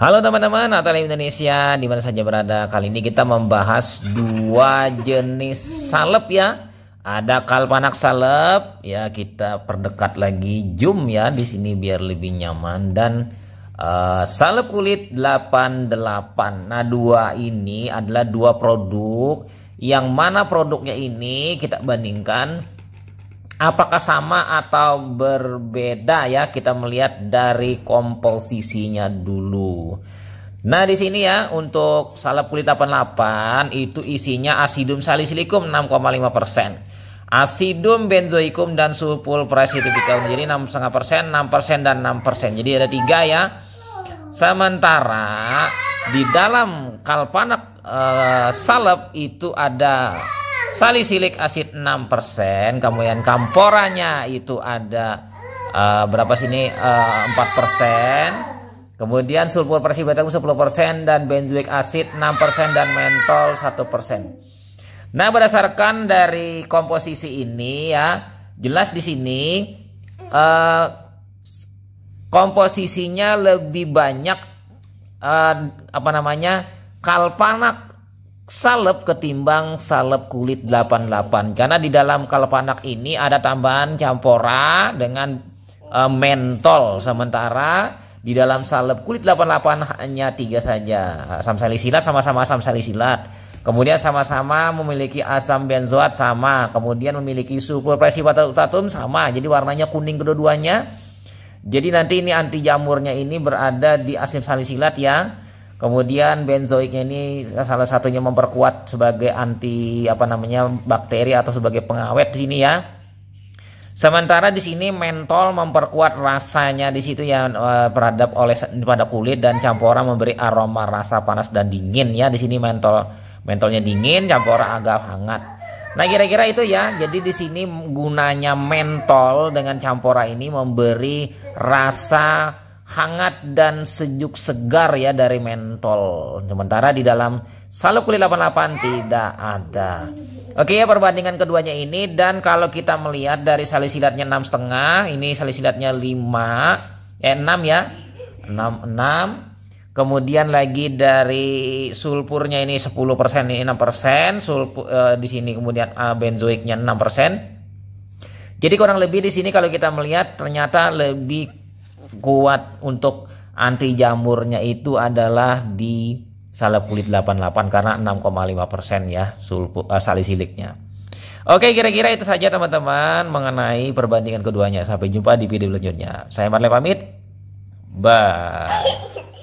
Halo teman-teman, Natal Indonesia di mana saja berada. Kali ini kita membahas dua jenis salep ya. Ada kalpanak salep ya kita perdekat lagi zoom ya di sini biar lebih nyaman dan uh, salep kulit 88. Nah, dua ini adalah dua produk yang mana produknya ini kita bandingkan Apakah sama atau berbeda ya kita melihat dari komposisinya dulu. Nah di sini ya untuk salep kulit 88 itu isinya asidum salisilikum 6,5%. Asidum benzoikum dan sulfur presitipikal jadi 6,5%, 6% dan 6%. Jadi ada tiga ya. Sementara di dalam kalpanak uh, salep itu ada Salisilik asid 6%, kemudian kamporanya itu ada uh, berapa sini uh, eh, 4%, kemudian sulfur persibatang 10% dan benzoic asid 6% dan mentol 1%. Nah, berdasarkan dari komposisi ini ya, jelas di sini uh, komposisinya lebih banyak uh, apa namanya? kalpanak salep ketimbang salep kulit 88 karena di dalam kalpanak ini ada tambahan campora dengan e, mentol sementara di dalam salep kulit 88 hanya tiga saja asam salisilat sama-sama asam salisilat, kemudian sama-sama memiliki asam benzoat sama kemudian memiliki utatum sama jadi warnanya kuning kedua-duanya jadi nanti ini anti jamurnya ini berada di asam salisilat ya. Kemudian benzoiknya ini salah satunya memperkuat sebagai anti apa namanya bakteri atau sebagai pengawet di sini ya. Sementara di sini mentol memperkuat rasanya di situ yang eh, terhadap oleh pada kulit dan campuran memberi aroma rasa panas dan dingin ya di sini mentol mentolnya dingin campuran agak hangat. Nah kira-kira itu ya. Jadi di sini gunanya mentol dengan campora ini memberi rasa hangat dan sejuk segar ya dari mentol. Sementara di dalam salep kulit 88 tidak ada. Oke ya perbandingan keduanya ini dan kalau kita melihat dari salisilatnya enam setengah, ini salisilatnya 5 eh 6 ya. 6 6 Kemudian lagi dari sulfurnya ini 10% ini 6%, sulfur eh, di sini kemudian eh, benzoiknya 6%. Jadi kurang lebih di sini kalau kita melihat ternyata lebih kuat untuk anti jamurnya itu adalah di salep kulit 88 karena 6,5% persen ya sulpu, uh, eh, salisiliknya. Oke, kira-kira itu saja teman-teman mengenai perbandingan keduanya. Sampai jumpa di video selanjutnya. Saya Marley pamit. Bye.